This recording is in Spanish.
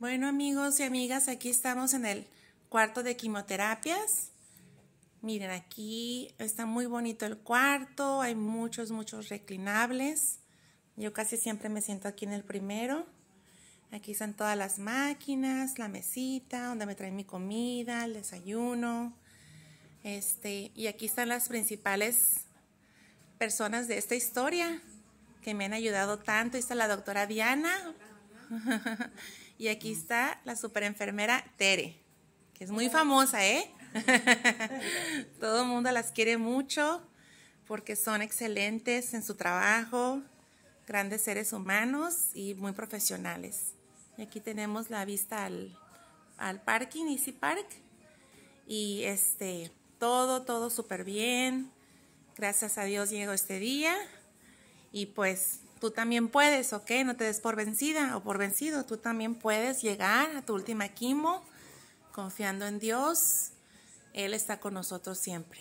Bueno amigos y amigas, aquí estamos en el cuarto de quimioterapias. Miren, aquí está muy bonito el cuarto, hay muchos, muchos reclinables. Yo casi siempre me siento aquí en el primero. Aquí están todas las máquinas, la mesita donde me traen mi comida, el desayuno. Este, y aquí están las principales personas de esta historia que me han ayudado tanto. está la doctora Diana. Y aquí está la superenfermera Tere, que es muy famosa, ¿eh? Todo el mundo las quiere mucho porque son excelentes en su trabajo, grandes seres humanos y muy profesionales. Y aquí tenemos la vista al, al parking, Easy Park. Y este, todo, todo súper bien. Gracias a Dios llegó este día. Y pues tú también puedes, ¿ok? No te des por vencida o por vencido. Tú también puedes llegar a tu última quimo confiando en Dios. Él está con nosotros siempre.